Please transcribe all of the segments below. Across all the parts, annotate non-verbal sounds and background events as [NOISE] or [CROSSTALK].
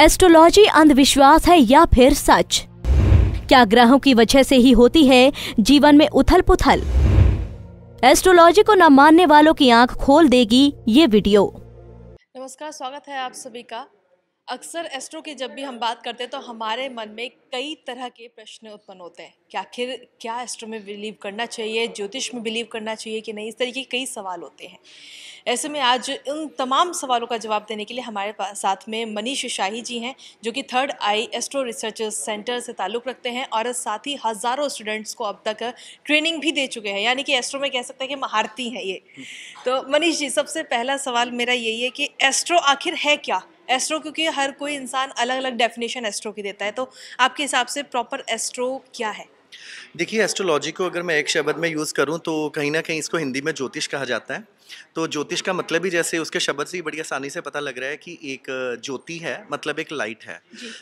Astrology अंधविश्वास है या फिर सच क्या ग्रहों की वजह से ही होती है जीवन में उथल पुथल एस्ट्रोलॉजी को न मानने वालों की आंख खोल देगी ये वीडियो नमस्कार स्वागत है आप सभी का अक्सर एस्ट्रो की जब भी हम बात करते हैं तो हमारे मन में कई तरह के प्रश्न उत्पन्न होते हैं क्या आखिर क्या एस्ट्रो में बिलीव करना चाहिए ज्योतिष में बिलीव करना चाहिए कि नहीं इस तरीके के कई सवाल होते हैं ऐसे में आज इन तमाम सवालों का जवाब देने के लिए हमारे पास साथ में मनीष शाही जी हैं जो कि Third Eye Astro Research Centre से ताल्लुक़ रखते हैं और साथ ही हज़ारों स्टूडेंट्स को अब तक ट्रेनिंग भी दे चुके हैं यानी कि एस्ट्रो में कह सकते हैं कि महारती हैं ये तो मनीष जी सबसे पहला सवाल मेरा यही है कि एस्ट्रो आखिर है क्या एस्ट्रो क्योंकि हर कोई इंसान अलग अलग डेफिनेशन एस्ट्रो की देता है तो आपके हिसाब से प्रॉपर एस्ट्रो क्या है देखिए एस्ट्रोलॉजी को अगर मैं एक शब्द में यूज़ करूं तो कहीं ना कहीं इसको हिंदी में ज्योतिष कहा जाता है तो ज्योतिष का मतलब ही जैसे उसके शब्द से ही बड़ी आसानी से पता लग रहा है कि एक ज्योति है मतलब एक लाइट है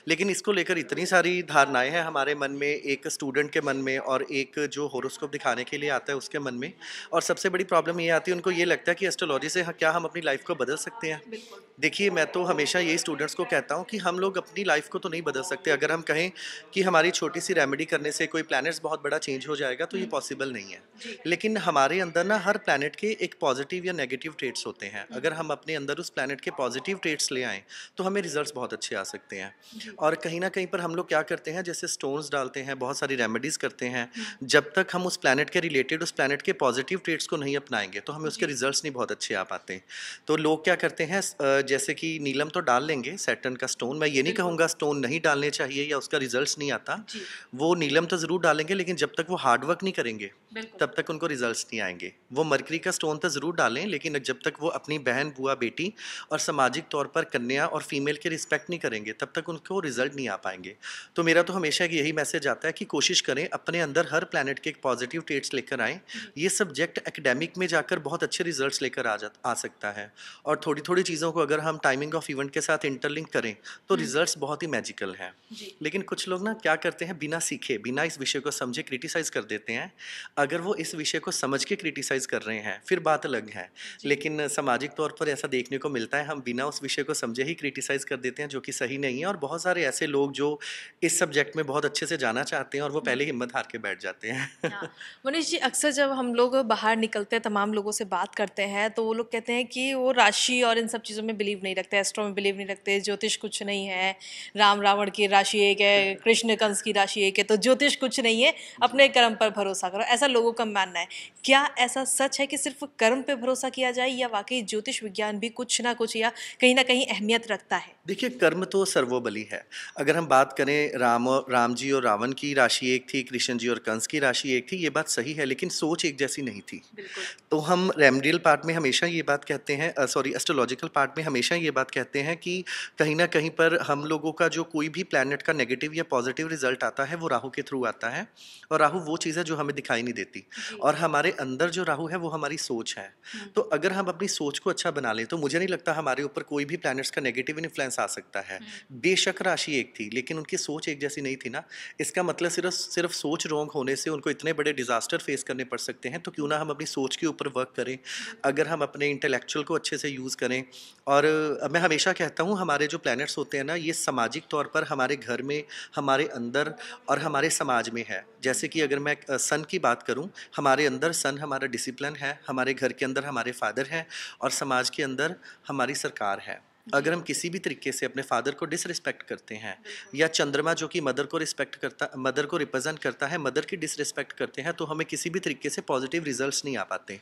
लेकिन इसको लेकर इतनी सारी धारणाएं हैं हमारे मन में एक स्टूडेंट के मन में और एक जो होरोस्कोप दिखाने के लिए आता है उसके मन में और सबसे बड़ी प्रॉब्लम ये आती है उनको ये लगता है कि एस्ट्रोलॉजी से क्या हम अपनी लाइफ को बदल सकते हैं देखिए मैं तो हमेशा यही स्टूडेंट्स को कहता हूँ कि हम लोग अपनी लाइफ को तो नहीं बदल सकते अगर हम कहें कि हमारी छोटी सी रेमेडी करने से कोई प्लानट्स बहुत बड़ा चेंज हो जाएगा तो ये पॉसिबल हम्म। नहीं है लेकिन हमारे अंदर ना हर प्लानट के एक पॉजिटिव पॉजिटिव या नेगेटिव ट्रेट्स होते हैं हम्म। अगर हम अपने अंदर उस प्लानट के पॉजिटिव ट्रेट्स ले आएँ तो हमें रिजल्ट बहुत अच्छे आ सकते हैं और कहीं ना कहीं पर हम लोग क्या करते हैं जैसे स्टोन्स डालते हैं बहुत सारी रेमेडीज़ करते हैं हम्म। जब तक हम उस प्लानट के रिलेटेड उस प्लानट के पॉजिटिव ट्रेट्स को नहीं अपनाएंगे तो हमें उसके रिजल्ट नहीं बहुत अच्छे आ पाते तो लोग क्या करते हैं जैसे कि नीलम तो डाल लेंगे सैटर्न का स्टोन मैं ये नहीं कहूँगा स्टोन नहीं डालने चाहिए या उसका रिजल्ट नहीं आता वो नीलम तो ज़रूर डालेंगे लेकिन जब तक वो हार्डवर्क नहीं करेंगे तब तक उनको रिजल्ट नहीं आएंगे वो मरकरी का स्टोन तो ज़रूर डालें लेकिन जब तक वो अपनी बहन बुआ बेटी और सामाजिक तौर पर कन्या और फीमेल के रिस्पेक्ट नहीं करेंगे तब तक उनको रिजल्ट नहीं आ पाएंगे तो मेरा तो हमेशा यही मैसेज आता है कि कोशिश करें अपने अंदर हर प्लानट के पॉजिटिव ट्रेट्स लेकर आएँ ये सब्जेक्ट एकेडेमिक में जाकर बहुत अच्छे रिजल्ट लेकर आ जा आ सकता है और थोड़ी थोड़ी चीज़ों को अगर हम टाइमिंग ऑफ इवेंट के साथ इंटरलिंक करें तो रिजल्ट हम्म। बहुत ही मैजिकल हैं लेकिन कुछ लोग ना क्या करते हैं बिना सीखे बिना इस विषय को समझे क्रिटिसाइज़ कर देते हैं अगर वो इस विषय को समझ के क्रिटिसाइज़ कर रहे हैं फिर बात अलग है लेकिन सामाजिक तौर पर ऐसा देखने को मिलता है हम बिना उस विषय को समझे ही क्रिटिसाइज़ कर देते हैं जो कि सही नहीं है और बहुत सारे ऐसे लोग जो इस सब्जेक्ट में बहुत अच्छे से जाना चाहते हैं और वो पहले हिम्मत हार के बैठ जाते हैं [LAUGHS] मनीष जी अक्सर जब हम लोग बाहर निकलते हैं तमाम लोगों से बात करते हैं तो वो लोग कहते हैं कि वो राशि और इन सब चीज़ों में बिलीव नहीं रखते एस्ट्रो में बिलीव नहीं रखते ज्योतिष कुछ नहीं है राम रावण की राशि एक है कृष्ण कंस की राशि एक है तो ज्योतिष कुछ नहीं है अपने कर्म पर भरोसा करो ऐसा लोगों का मानना है क्या ऐसा सच है कि सिर्फ कर्म पे भरोसा किया जाए या वाकई ज्योतिष विज्ञान भी कुछ ना कुछ या कहीं ना कहीं अहमियत रखता है देखिए कर्म तो सर्वोबली है अगर हम बात करें राम राम जी और रावण की राशि एक थी कृष्ण जी और कंस की राशि एक थी ये बात सही है लेकिन सोच एक जैसी नहीं थी तो हम रेमडियल पार्ट में हमेशा ये बात कहते हैं सॉरी एस्ट्रोलॉजिकल पार्ट में हमेशा ये बात कहते हैं कि कहीं ना कहीं पर हम लोगों का जो कोई भी प्लानट का नेगेटिव या पॉजिटिव रिजल्ट आता है वो राहु के थ्रू आता है और राहु वो चीज़ है जो हमें दिखाई नहीं देती और हमारे अंदर जो राहु है वो हमारी सोच है तो अगर हम अपनी सोच को अच्छा बना लें तो मुझे नहीं लगता हमारे ऊपर कोई भी प्लैनेट्स का नेगेटिव इन्फ्लुएंस आ सकता है हम्म। बेशक राशि एक थी लेकिन उनकी सोच एक जैसी नहीं थी ना इसका मतलब सिर्फ सिर्फ सोच रॉन्ग होने से उनको इतने बड़े डिजास्टर फेस करने पड़ सकते हैं तो क्यों ना हम अपनी सोच के ऊपर वर्क करें अगर हम अपने इंटेलेक्चुअल को अच्छे से यूज़ करें और मैं हमेशा कहता हूँ हमारे जो प्लैनेट्स होते हैं ना ये सामाजिक तौर पर हमारे घर में हमारे अंदर और हमारे समाज में है जैसे कि अगर मैं सन की बात करूँ हमारे अंदर सन हमारा डिसिप्लिन है हमारे घर के अंदर अंदर हमारे फादर हैं और समाज के अंदर हमारी सरकार है अगर हम किसी भी तरीके से अपने फादर को डिसरिस्पेक्ट करते हैं या चंद्रमा जो कि मदर को रिस्पेक्ट करता मदर को रिप्रेजेंट करता है मदर की डिसरिस्पेक्ट करते हैं तो हमें किसी भी तरीके से पॉजिटिव रिजल्ट्स नहीं आ पाते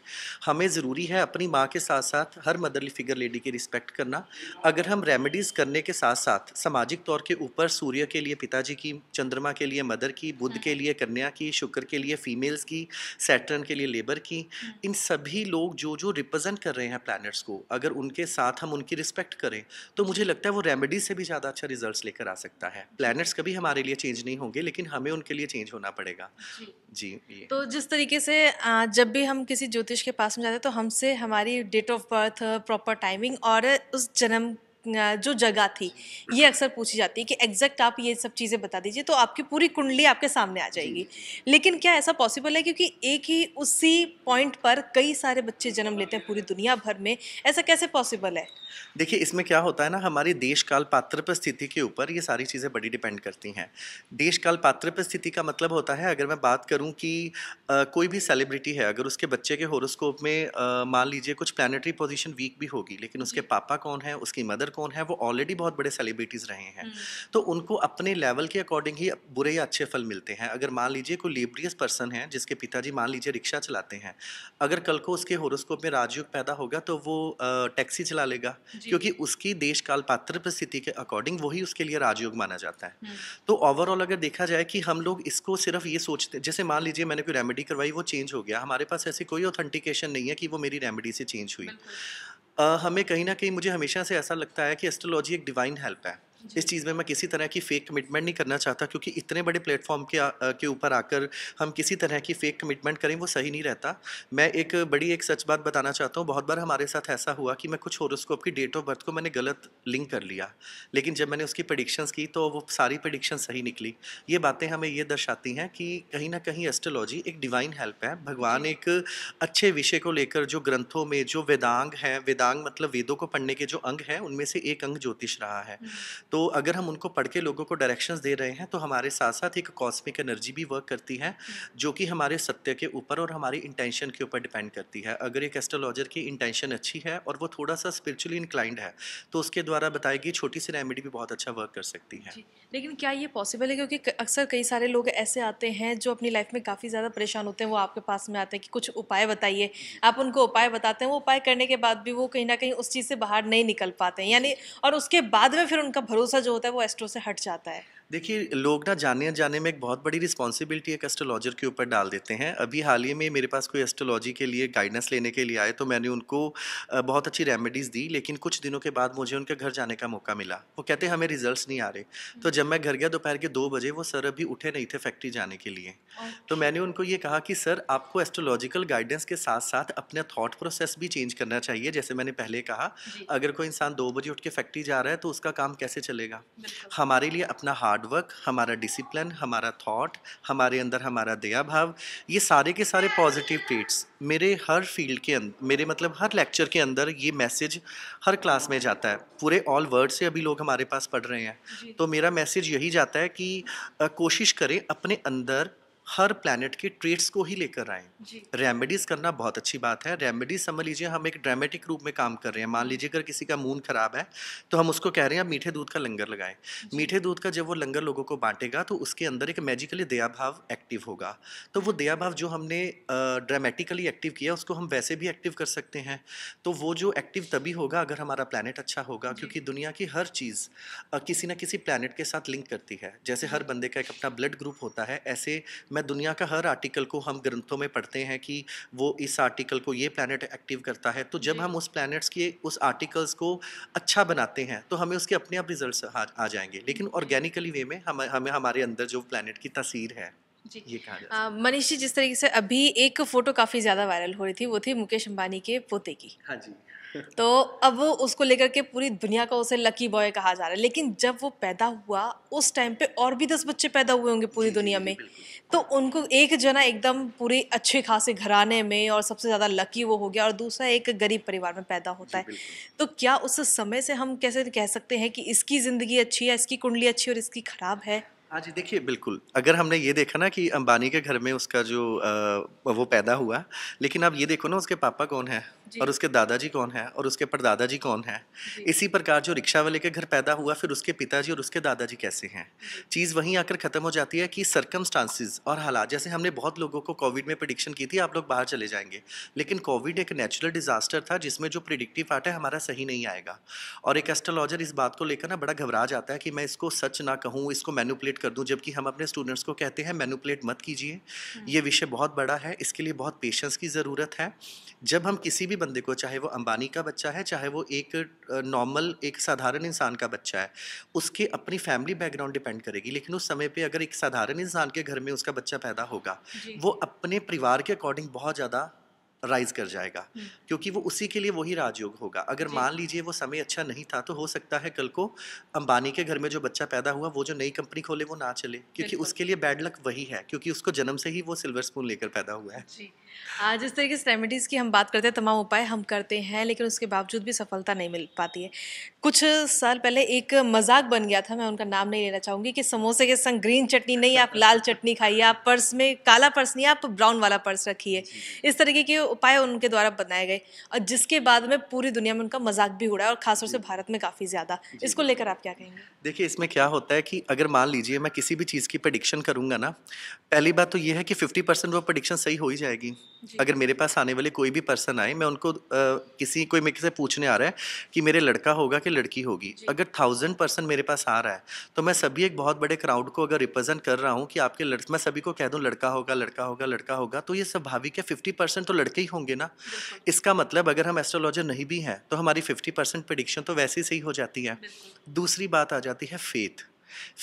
हमें ज़रूरी है अपनी माँ के साथ साथ हर मदरली फिगर लेडी की रिस्पेक्ट करना अगर हम रेमेडीज़ करने के साथ साथ सामाजिक तौर के ऊपर सूर्य के लिए पिताजी की चंद्रमा के लिए मदर की बुद्ध के हम्म। लिए कन्या की शुक्र के लिए फीमेल्स की सैटर्न के लिए लेबर की हम्म। इन सभी लोग जो जो रिप्रजेंट कर रहे हैं प्लानट्स को अगर उनके साथ हम उनकी रिस्पेक्ट कर करें तो मुझे लगता है वो रेमेडीज से भी ज़्यादा अच्छा रिजल्ट लेकर आ सकता है प्लानट्स कभी हमारे लिए चेंज नहीं होंगे लेकिन हमें उनके लिए चेंज होना पड़ेगा जी, जी ये। तो जिस तरीके से जब भी हम किसी ज्योतिष के पास में जाते हैं तो हमसे हमारी date of birth proper timing और उस जन्म जो जगह थी ये अक्सर पूछी जाती है कि एग्जैक्ट आप ये सब चीज़ें बता दीजिए तो आपकी पूरी कुंडली आपके सामने आ जाएगी लेकिन क्या ऐसा पॉसिबल है क्योंकि एक ही उसी पॉइंट पर कई सारे बच्चे जन्म लेते हैं पूरी दुनिया भर में ऐसा कैसे पॉसिबल है देखिए इसमें क्या होता है ना हमारी देश काल पात्र पर स्थिति के ऊपर ये सारी चीज़ें बड़ी डिपेंड करती हैं देश काल पात्र पर स्थिति का मतलब होता है अगर मैं बात करूँ कि कोई भी सेलिब्रिटी है अगर उसके बच्चे के होरोस्कोप में मान लीजिए कुछ प्लानिटरी पोजिशन वीक भी होगी लेकिन उसके पापा कौन है उसकी मदर एक्टर कौन है वो ऑलरेडी बहुत बड़े सेलिब्रिटीज रहे हैं हम्म। तो उनको अपने लेवल के अकॉर्डिंग ही बुरे या अच्छे फल मिलते हैं अगर मान लीजिए कोई लेबरियस पर्सन है जिसके पिताजी मान लीजिए रिक्शा चलाते हैं अगर कल को उसके होरोस्कोप में राजयोग पैदा होगा तो वो टैक्सी चला लेगा क्योंकि उसकी देश काल पात्र परिस्थिति के अकॉर्डिंग वही उसके लिए राजयोग माना जाता है हम्म। तो ओवरऑल अगर देखा जाए कि हम लोग इसको सिर्फ ये सोचते जैसे मान लीजिए मैंने कोई रेमेडी करवाई वो चेंज हो गया हमारे पास ऐसी कोई ऑथेंटिकेशन नहीं है कि वो मेरी रेमेडी से चेंज हुई हमें कहीं ना कहीं मुझे हमेशा से ऐसा लगता है कि एस्ट्रोलॉजी एक डिवाइन हेल्प है इस चीज़ में मैं किसी तरह की फ़ेक कमिटमेंट नहीं करना चाहता क्योंकि इतने बड़े प्लेटफॉर्म के आ, के ऊपर आकर हम किसी तरह की फ़ेक कमिटमेंट करें वो सही नहीं रहता मैं एक बड़ी एक सच बात बताना चाहता हूँ बहुत बार हमारे साथ ऐसा हुआ कि मैं कुछ होरोस्कोप की डेट ऑफ बर्थ को मैंने गलत लिंक कर लिया लेकिन जब मैंने उसकी प्रडिक्शंस की तो वो सारी प्रडिक्शन सही निकली ये बातें हमें ये दर्शाती हैं कि कहीं ना कहीं एस्ट्रोलॉजी एक डिवाइन हेल्प है भगवान एक अच्छे विषय को लेकर जो ग्रंथों में जो वेदांग हैं वेदांग मतलब वेदों को पढ़ने के जो अंग हैं उनमें से एक अंग ज्योतिष रहा है हम्म। तो अगर हम उनको पढ़ के लोगों को डायरेक्शन दे रहे हैं तो हमारे साथ साथ एक कॉस्मिक एनर्जी भी वर्क करती है हम्म। जो कि हमारे सत्य के ऊपर और हमारी इंटेंशन के ऊपर डिपेंड करती है अगर एक एस्ट्रोलॉजर की इंटेंशन अच्छी है और वो थोड़ा सा स्पिरिचुअली इंक्लाइंड है तो उसके द्वारा बताई गई छोटी सी रेमेडी भी बहुत अच्छा वर्क कर सकती है लेकिन क्या ये पॉसिबल है क्योंकि अक्सर कई सारे लोग ऐसे आते हैं जो अपनी लाइफ में काफ़ी ज़्यादा परेशान होते हैं वो आपके पास में आते हैं कि कुछ उपाय बताइए आप उनको उपाय बताते हैं वो उपाय करने के बाद भी वो कहीं ना कहीं उस चीज़ से बाहर नहीं निकल पाते हैं यानी और उसके बाद में फिर उनका भरोसा भरोसा जो होता है वो एस्ट्रो से हट जाता है देखिए लोग ना जाने जाने में एक बहुत बड़ी रिस्पॉन्सिबिलिटी एक एस्ट्रोलॉजर के ऊपर डाल देते हैं अभी हाल ही में मेरे पास कोई एस्ट्रोलॉजी के लिए गाइडेंस लेने के लिए आए तो मैंने उनको बहुत अच्छी रेमेडीज़ दी लेकिन कुछ दिनों के बाद मुझे उनके घर जाने का मौका मिला वो कहते हमें रिजल्ट नहीं आ रहे तो जब मैं घर गया दोपहर के दो बजे वो सर अभी उठे नहीं थे फैक्ट्री जाने के लिए तो मैंने उनको ये कहा कि सर आपको एस्ट्रोलॉजिकल गाइडेंस के साथ साथ अपना थाट प्रोसेस भी चेंज करना चाहिए जैसे मैंने पहले कहा अगर कोई इंसान दो बजे उठ के फैक्ट्री जा रहा है तो उसका काम कैसे चलेगा हमारे लिए अपना हार्ट हार्डवर्क हमारा डिसिप्लिन हमारा थॉट हमारे अंदर हमारा दया भाव ये सारे के सारे पॉजिटिव ट्रेट्स मेरे हर फील्ड के अंदर मेरे मतलब हर लेक्चर के अंदर ये मैसेज हर क्लास में जाता है पूरे ऑल वर्ड से अभी लोग हमारे पास पढ़ रहे हैं तो मेरा मैसेज यही जाता है कि कोशिश करें अपने अंदर हर प्लानट के ट्रेट्स को ही लेकर आए रेमेडीज करना बहुत अच्छी बात है रेमेडीज समझ लीजिए हम एक ड्रामेटिक रूप में काम कर रहे हैं मान हम्म। लीजिए अगर किसी का मून खराब है तो हम उसको कह रहे हैं मीठे दूध का लंगर लगाएं मीठे दूध का जब वो लंगर लोगों को बांटेगा तो उसके अंदर एक मैजिकली दया भाव एक्टिव होगा तो वो दया भाव जो हमने ड्रामेटिकली एक्टिव किया उसको हम वैसे भी एक्टिव कर सकते हैं तो वो जो एक्टिव तभी होगा अगर हमारा प्लानट अच्छा होगा क्योंकि दुनिया की हर चीज़ किसी ना किसी प्लानट के साथ लिंक करती है जैसे हर बंदे का एक अपना ब्लड ग्रुप होता है ऐसे मैं मैं दुनिया का हर आर्टिकल को हम ग्रंथों में पढ़ते हैं कि वो इस आर्टिकल को ये प्लानट एक्टिव करता है तो जब हम उस प्लानट्स के उस आर्टिकल्स को अच्छा बनाते हैं तो हमें उसके अपने आप रिजल्ट आ, आ जाएंगे लेकिन ऑर्गेनिकली वे में हम हमें हमारे अंदर जो प्लानट की तस्वीर है जी मनीष जी जिस तरीके से अभी एक फ़ोटो काफ़ी ज़्यादा वायरल हो रही थी वो थी मुकेश अंबानी के पोते की हाँ जी तो अब वो उसको लेकर के पूरी दुनिया का उसे लकी बॉय कहा जा रहा है लेकिन जब वो पैदा हुआ उस टाइम पे और भी दस बच्चे पैदा हुए होंगे पूरी दुनिया में तो उनको एक जना एकदम पूरे अच्छे खासे घराने में और सबसे ज़्यादा लकी वो हो गया और दूसरा एक गरीब परिवार में पैदा होता है तो क्या उस समय से हम कैसे कह सकते हैं कि इसकी ज़िंदगी अच्छी है इसकी कुंडली अच्छी और इसकी ख़राब है हाँ जी देखिए बिल्कुल अगर हमने ये देखा ना कि अंबानी के घर में उसका जो आ, वो पैदा हुआ लेकिन आप ये देखो ना उसके पापा कौन है और उसके दादाजी कौन है और उसके परदादाजी कौन है इसी प्रकार जो रिक्शा वाले के घर पैदा हुआ फिर उसके पिताजी और उसके दादाजी कैसे हैं चीज़ वहीं आकर ख़त्म हो जाती है कि सर्कमस्टांसिस और हालात जैसे हमने बहुत लोगों को कोविड में प्रडिक्शन की थी आप लोग बाहर चले जाएंगे लेकिन कोविड एक नेचुरल डिजास्टर था जिसमें जो प्रिडिक्टिव पार्ट है हमारा सही नहीं आएगा और एक एस्ट्रोलॉजर इस बात को लेकर ना बड़ा घबरा जाता है कि मैं इसको सच ना कहूँ इसको मैनुपलेट कर दूँ जबकि हम अपने स्टूडेंट्स को कहते हैं मैनुपलेट मत कीजिए हम्म। ये विषय बहुत बड़ा है इसके लिए बहुत पेशेंस की ज़रूरत है जब हम किसी भी बंदे को चाहे वो अंबानी का बच्चा है चाहे वो एक नॉर्मल एक साधारण इंसान का बच्चा है उसके अपनी फैमिली बैकग्राउंड डिपेंड करेगी लेकिन उस समय पे अगर एक साधारण इंसान के घर में उसका बच्चा पैदा होगा वो अपने परिवार के अकॉर्डिंग बहुत ज़्यादा राइज कर जाएगा हम्म। क्योंकि वो उसी के लिए वही राजयोग होगा अगर मान लीजिए वो समय अच्छा नहीं था तो हो सकता है कल को अंबानी के घर में जो बच्चा पैदा हुआ वो जो नई कंपनी खोले वो ना चले क्योंकि उसके लिए बैड लक वही है क्योंकि उसको जन्म से ही वो सिल्वर स्पून लेकर पैदा हुआ है आज इस तरीके से रेमेडीज़ की हम बात करते हैं तमाम उपाय हम करते हैं लेकिन उसके बावजूद भी सफलता नहीं मिल पाती है कुछ साल पहले एक मजाक बन गया था मैं उनका नाम नहीं लेना चाहूंगी कि समोसे के संग ग्रीन चटनी नहीं आप लाल चटनी खाइए आप पर्स में काला पर्स नहीं आप ब्राउन वाला पर्स रखिए इस तरीके के उपाय उनके द्वारा बनाए गए और जिसके बाद में पूरी दुनिया में उनका मजाक भी उड़ा है और खासतौर से भारत में काफ़ी ज़्यादा इसको लेकर आप क्या कहेंगे देखिए इसमें क्या होता है कि अगर मान लीजिए मैं किसी भी चीज़ की प्रडिक्शन करूंगा ना पहली बात तो ये है कि फिफ्टी परसेंट वो प्रडिक्शन सही हो ही जाएगी अगर मेरे पास आने वाले कोई भी पर्सन आए मैं उनको किसी कोई मेरे से पूछने आ रहा है कि मेरे लड़का होगा कि की लड़की होगी अगर थाउजेंड पर्सन मेरे पास आ रहा है तो मैं सभी एक बहुत बड़े क्राउड को अगर रिप्रेजेंट कर रहा हूँ कि आपके लड़ मैं सभी को कह दूँ लड़का होगा लड़का होगा लड़का होगा तो ये स्वाभाविक है फिफ्टी परसेंट तो लड़के ही होंगे ना इसका मतलब अगर हम एस्ट्रोलॉजर नहीं भी हैं तो हमारी फिफ्टी परसेंट प्रडिक्शन तो वैसे ही सही हो जाती है दूसरी बात आ जाती है फेथ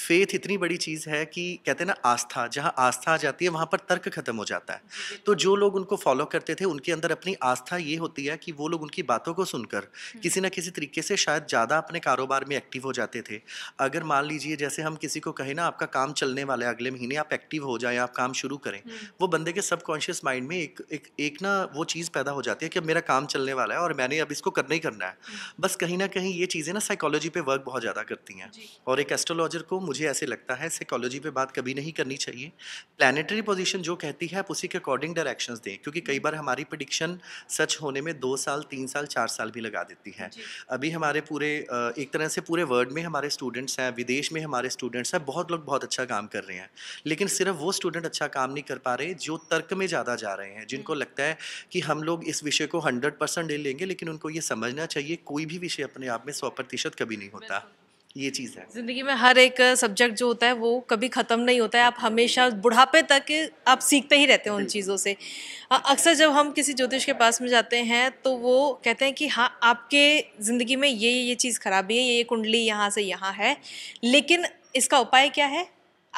फेथ इतनी बड़ी चीज़ है कि कहते हैं ना आस्था जहाँ आस्था आ जाती है वहाँ पर तर्क खत्म हो जाता है तो जो लोग उनको फॉलो करते थे उनके अंदर अपनी आस्था ये होती है कि वो लोग उनकी बातों को सुनकर किसी ना किसी तरीके से शायद ज़्यादा अपने कारोबार में एक्टिव हो जाते थे अगर मान लीजिए जैसे हम किसी को कहें ना आपका काम चलने वाला है अगले महीने आप एक्टिव हो जाएँ आप काम शुरू करें वो बंदे के सबकॉन्शियस माइंड में एक एक एक ना वो चीज़ पैदा हो जाती है कि अब मेरा काम चलने वाला है और मैंने अब इसको करना ही करना है बस कहीं ना कहीं ये चीज़ें ना साइकोलॉजी पर वर्क बहुत ज़्यादा करती हैं और एक एस्ट्रोलॉजर एस्ट्रोलॉजर को मुझे ऐसे लगता है साइकोलॉजी पे बात कभी नहीं करनी चाहिए प्लानिटरी पोजीशन जो कहती है आप उसी के अकॉर्डिंग डायरेक्शंस दें क्योंकि कई हम्म। बार हमारी प्रडिक्शन सच होने में दो साल तीन साल चार साल भी लगा देती है अभी हमारे पूरे एक तरह से पूरे वर्ल्ड में हमारे स्टूडेंट्स हैं विदेश में हमारे स्टूडेंट्स हैं बहुत लोग बहुत अच्छा काम कर रहे हैं लेकिन सिर्फ वो स्टूडेंट अच्छा काम नहीं कर पा रहे जो तर्क में ज़्यादा जा रहे हैं जिनको हम्म। लगता है कि हम लोग इस विषय को हंड्रेड परसेंट ले लेंगे लेकिन उनको ये समझना चाहिए कोई भी विषय अपने आप में सौ प्रतिशत कभी नहीं होता ये चीज़ है ज़िंदगी में हर एक सब्जेक्ट जो होता है वो कभी ख़त्म नहीं होता है आप हमेशा बुढ़ापे तक आप सीखते ही रहते हैं उन चीज़ों से अक्सर जब हम किसी ज्योतिष के पास में जाते हैं तो वो कहते हैं कि हाँ आपके ज़िंदगी में ये ये चीज़ खराबी है ये कुंडली यहाँ से यहाँ है लेकिन इसका उपाय क्या है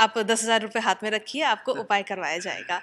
आप दस हज़ार रुपये हाथ में रखिए आपको हाँ। उपाय करवाया जाएगा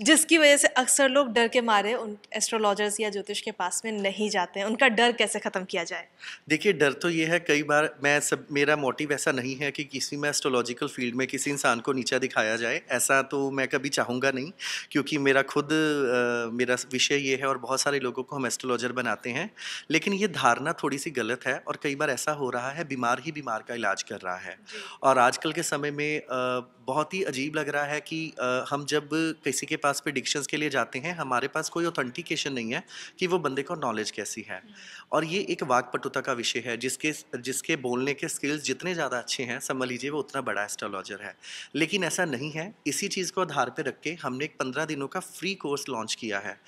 जिसकी वजह से अक्सर लोग डर के मारे उन एस्ट्रोलॉजर्स या ज्योतिष के पास में नहीं जाते हैं उनका डर कैसे ख़त्म किया जाए देखिए डर तो ये है कई बार मैं सब मेरा मोटिव ऐसा नहीं है कि किसी में एस्ट्रोलॉजिकल फील्ड में किसी इंसान को नीचा दिखाया जाए ऐसा तो मैं कभी चाहूँगा नहीं क्योंकि मेरा खुद आ, मेरा विषय ये है और बहुत सारे लोगों को हम एस्ट्रोलॉजर बनाते हैं लेकिन ये धारणा थोड़ी सी गलत है और कई बार ऐसा हो रहा है बीमार ही बीमार का इलाज कर रहा है और आजकल के समय में बहुत ही अजीब लग रहा है कि आ, हम जब किसी के पास प्रिडिक्शंस के लिए जाते हैं हमारे पास कोई ऑथेंटिकेशन नहीं है कि वो बंदे को नॉलेज कैसी है हम्म। और ये एक वाकपटुता का विषय है जिसके जिसके बोलने के स्किल्स जितने ज़्यादा अच्छे हैं समझ लीजिए वो उतना बड़ा एस्ट्रोलॉजर है लेकिन ऐसा नहीं है इसी चीज़ को आधार पर रख के हमने एक पंद्रह दिनों का फ्री कोर्स लॉन्च किया है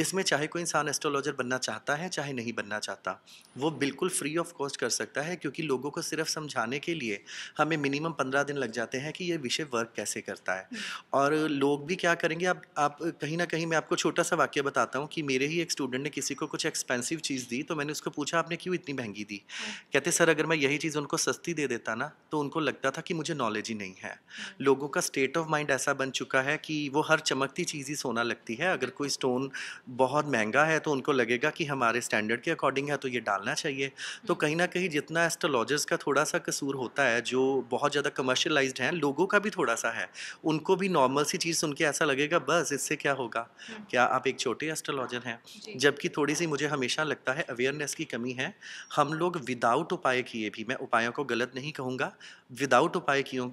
जिसमें चाहे कोई इंसान एस्ट्रोलॉजर बनना चाहता है चाहे नहीं बनना चाहता वो बिल्कुल फ्री ऑफ कॉस्ट कर सकता है क्योंकि लोगों को सिर्फ समझाने के लिए हमें मिनिमम पंद्रह दिन लग जाते हैं कि ये विषय पीछे वर्क कैसे करता है हम्म। और लोग भी क्या करेंगे आप आप कहीं ना कहीं मैं आपको छोटा सा वाक्य बताता हूँ कि मेरे ही एक स्टूडेंट ने किसी को कुछ एक्सपेंसिव चीज़ दी तो मैंने उसको पूछा आपने क्यों इतनी महंगी दी हम्म। कहते सर अगर मैं यही चीज़ उनको सस्ती दे देता ना तो उनको लगता था कि मुझे नॉलेज ही नहीं है हम्म। लोगों का स्टेट ऑफ माइंड ऐसा बन चुका है कि वो हर चमकती चीज़ ही सोना लगती है अगर कोई स्टोन बहुत महंगा है तो उनको लगेगा कि हमारे स्टैंडर्ड के अकॉर्डिंग है तो ये डालना चाहिए तो कहीं ना कहीं जितना एस्ट्रोलॉजर्स का थोड़ा सा कसूर होता है जो बहुत ज़्यादा कमर्शलाइज्ड हैं लोगों का भी भी थोड़ा सा है उनको भी नॉर्मल सी चीज़ सुन के ऐसा लगेगा बस इससे क्या होगा हम्म। क्या आप एक छोटे एस्ट्रोलॉजर हैं जबकि थोड़ी सी मुझे हमेशा लगता है अवेयरनेस की कमी है हम लोग विदाउट उपाय किए भी मैं उपायों को गलत नहीं कहूँगा विदाउट उपाय किए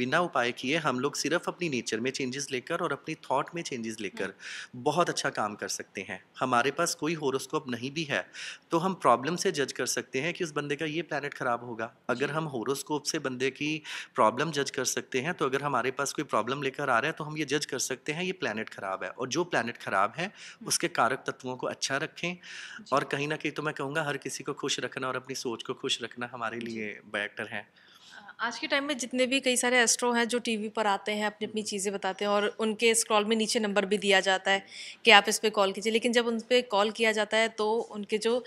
बिना उपाय किए हम लोग सिर्फ अपनी नेचर में चेंजेस लेकर और अपनी थॉट में चेंजेस लेकर हम्म। बहुत अच्छा काम कर सकते हैं हमारे पास कोई होरोस्कोप नहीं भी है तो हम प्रॉब्लम से जज कर सकते हैं कि उस बंदे का ये प्लानट ख़राब होगा अगर हम होरोस्कोप से बंदे की प्रॉब्लम जज कर सकते हैं हैं तो अगर हमारे पास कोई प्रॉब्लम लेकर आ रहा है तो हम ये जज कर सकते हैं ये प्लानट ख़राब है और जो प्लानट ख़राब है हम्म। उसके कारक तत्वों को अच्छा रखें और कहीं ना कहीं तो मैं कहूँगा हर किसी को खुश रखना और अपनी सोच को खुश रखना हमारे लिए बेटर है आज के टाइम में जितने भी कई सारे एस्ट्रो हैं जो टीवी पर आते हैं अपनी अपनी हम्म। चीज़ें बताते हैं और उनके स्क्रॉल में नीचे नंबर भी दिया जाता है कि आप इस पर कॉल कीजिए लेकिन जब उन पर कॉल किया जाता है तो उनके जो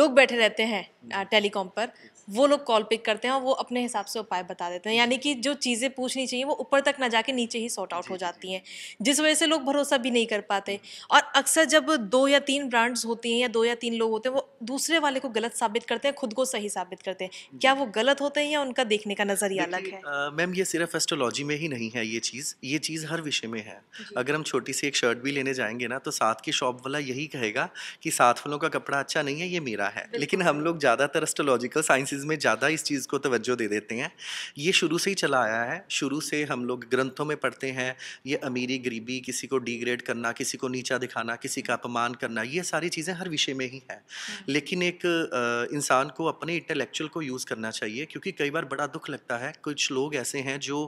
लोग बैठे रहते हैं टेलीकॉम हम्म। पर वो लोग कॉल पिक करते हैं और वो अपने हिसाब से उपाय बता देते हैं यानी कि जो चीज़ें पूछनी चाहिए वो ऊपर तक ना जाके नीचे ही सॉर्ट आउट हो जाती हैं जिस वजह से लोग भरोसा भी नहीं कर पाते हम्म। और अक्सर जब दो या तीन ब्रांड्स होती हैं या दो या तीन लोग होते हैं वो दूसरे वाले को गलत साबित करते हैं खुद को सही साबित करते हैं क्या वो गलत होते हैं या उनका देखने का नज़रिया अलग है मैम ये सिर्फ एस्ट्रोलॉजी में ही नहीं है ये चीज़ ये चीज़ हर विषय में है अगर हम छोटी सी एक शर्ट भी लेने जाएंगे ना तो साथ की शॉप वाला यही कहेगा कि साथ वालों का कपड़ा अच्छा नहीं है ये मेरा है लेकिन हम लोग ज़्यादातर एस्ट्रोलॉजिकल साइंसेज क्लासेस में ज़्यादा इस चीज़ को तवज्जो दे देते हैं ये शुरू से ही चला आया है शुरू से हम लोग ग्रंथों में पढ़ते हैं ये अमीरी गरीबी किसी को डिग्रेड करना किसी को नीचा दिखाना किसी का अपमान करना ये सारी चीज़ें हर विषय में ही हैं हम्म। लेकिन एक इंसान को अपने इंटेलेक्चुअल को यूज़ करना चाहिए क्योंकि कई बार बड़ा दुख लगता है कुछ लोग ऐसे हैं जो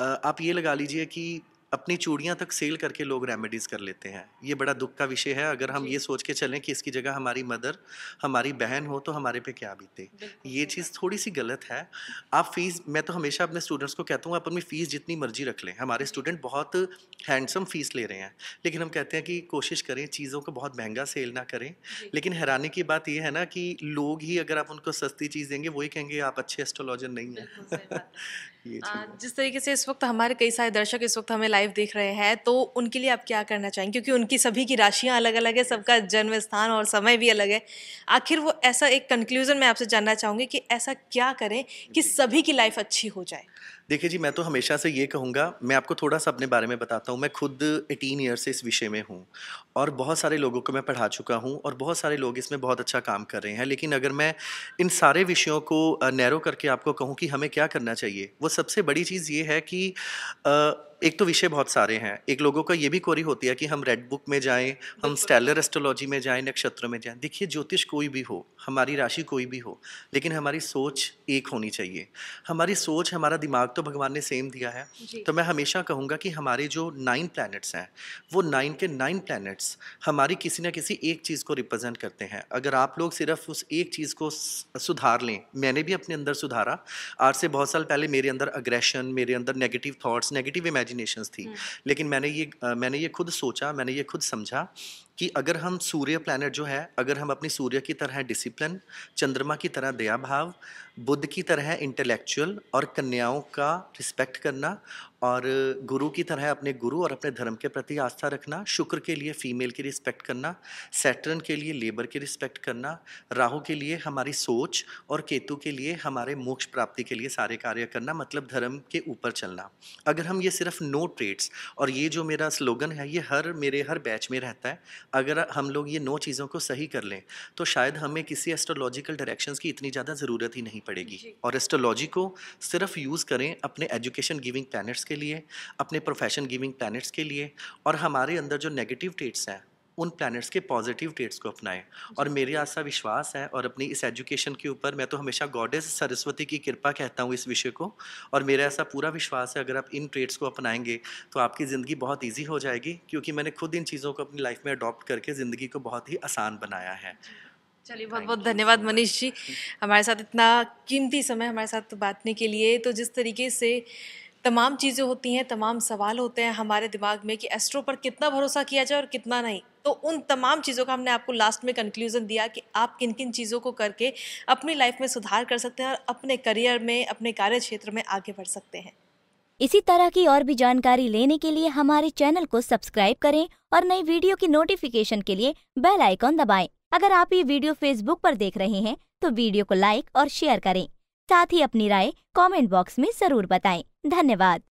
आप ये लगा लीजिए कि अपनी चूड़ियाँ तक सेल करके लोग रेमेडीज़ कर लेते हैं ये बड़ा दुख का विषय है अगर हम ये सोच के चलें कि इसकी जगह हमारी मदर हमारी बहन हो तो हमारे पे क्या बीते ये चीज़ थोड़ी सी गलत है आप फीस मैं तो हमेशा अपने स्टूडेंट्स को कहता हूँ आप अपनी फ़ीस जितनी मर्जी रख लें हमारे स्टूडेंट बहुत हैंडसम फ़ीस ले रहे हैं लेकिन हम कहते हैं कि कोशिश करें चीज़ों को बहुत महंगा सेल ना करें लेकिन हैरानी की बात यह है ना कि लोग ही अगर आप उनको सस्ती चीज़ देंगे वही कहेंगे आप अच्छे एस्ट्रोलॉजर नहीं हैं [LAUGHS] जिस तरीके से इस वक्त हमारे कई सारे दर्शक इस वक्त हमें लाइव देख रहे हैं तो उनके लिए आप क्या करना चाहेंगे क्योंकि उनकी सभी की राशियां अलग अलग है सबका जन्म स्थान और समय भी अलग है आखिर वो ऐसा एक कंक्लूजन मैं आपसे जानना चाहूँगी कि ऐसा क्या करें कि सभी की लाइफ अच्छी हो जाए देखिए जी मैं तो हमेशा से ये कहूँगा मैं आपको थोड़ा सा अपने बारे में बताता हूँ मैं खुद 18 ईयर से इस विषय में हूँ और बहुत सारे लोगों को मैं पढ़ा चुका हूँ और बहुत सारे लोग इसमें बहुत अच्छा काम कर रहे हैं लेकिन अगर मैं इन सारे विषयों को नैरो करके आपको कहूँ कि हमें क्या करना चाहिए वो सबसे बड़ी चीज़ ये है कि आ, एक तो विषय बहुत सारे हैं एक लोगों का ये भी कोरी होती है कि हम रेड बुक में जाएं हम स्टेलर एस्ट्रोलॉजी में जाएं नक्षत्र में जाएं देखिए ज्योतिष कोई भी हो हमारी राशि कोई भी हो लेकिन हमारी सोच एक होनी चाहिए हमारी सोच हमारा दिमाग तो भगवान ने सेम दिया है तो मैं हमेशा कहूँगा कि हमारे जो नाइन प्लानट्स हैं वो नाइन के नाइन प्लानट्स हमारी किसी ना किसी एक चीज़ को रिप्रेजेंट करते हैं अगर आप लोग सिर्फ उस एक चीज़ को सुधार लें मैंने भी अपने अंदर सुधारा आज से बहुत साल पहले मेरे अंदर अग्रेशन मेरे अंदर negative thoughts negative imagine imaginations थी हम्म। लेकिन मैंने ये मैंने ये खुद सोचा मैंने ये खुद समझा कि अगर हम सूर्य प्लानट जो है अगर हम अपनी सूर्य की तरह डिसिप्लिन चंद्रमा की तरह दया भाव बुद्ध की तरह इंटेलेक्चुअल और कन्याओं का रिस्पेक्ट करना और गुरु की तरह अपने गुरु और अपने धर्म के प्रति आस्था रखना शुक्र के लिए फीमेल की रिस्पेक्ट करना सैटर्न के लिए लेबर की रिस्पेक्ट करना राहु के लिए हमारी सोच और केतु के लिए हमारे मोक्ष प्राप्ति के लिए सारे कार्य करना मतलब धर्म के ऊपर चलना अगर हम ये सिर्फ नो ट्रेड्स और ये जो मेरा स्लोगन है ये हर मेरे हर बैच में रहता है अगर हम लोग ये नो चीज़ों को सही कर लें तो शायद हमें किसी एस्ट्रोलॉजिकल डायरेक्शंस की इतनी ज़्यादा ज़रूरत ही नहीं पड़ेगी और एस्ट्रोलॉजी को सिर्फ यूज़ करें अपने एजुकेशन गिविंग प्लानट्स के के लिए अपने प्रोफेशन गिविंग प्लैनेट्स के लिए और हमारे अंदर जो नेगेटिव ट्रेट्स हैं उन प्लैनेट्स के पॉजिटिव ट्रेट्स को अपनाएं और मेरे ऐसा विश्वास है और अपनी इस एजुकेशन के ऊपर मैं तो हमेशा गॉडेस सरस्वती की कृपा कहता हूँ इस विषय को और मेरा ऐसा पूरा विश्वास है अगर आप इन ट्रेट्स को अपनाएंगे तो आपकी ज़िंदगी बहुत ईजी हो जाएगी क्योंकि मैंने खुद इन चीज़ों को अपनी लाइफ में अडॉप्ट करके ज़िंदगी को बहुत ही आसान बनाया है चलिए बहुत बहुत धन्यवाद मनीष जी हमारे साथ इतना कीमती समय हमारे साथ बातने के लिए तो जिस तरीके से तमाम चीज़ें होती हैं तमाम सवाल होते हैं हमारे दिमाग में कि एस्ट्रो पर कितना भरोसा किया जाए और कितना नहीं तो उन तमाम चीज़ों का हमने आपको लास्ट में कंक्लूज़न दिया कि आप किन किन चीज़ों को करके अपनी लाइफ में सुधार कर सकते हैं और अपने करियर में अपने कार्य क्षेत्र में आगे बढ़ सकते हैं इसी तरह की और भी जानकारी लेने के लिए हमारे चैनल को सब्सक्राइब करें और नई वीडियो की नोटिफिकेशन के लिए बेल आइकॉन दबाएं। अगर आप ये वीडियो फेसबुक पर देख रहे हैं तो वीडियो को लाइक और शेयर करें साथ ही अपनी राय कमेंट बॉक्स में जरूर बताएं धन्यवाद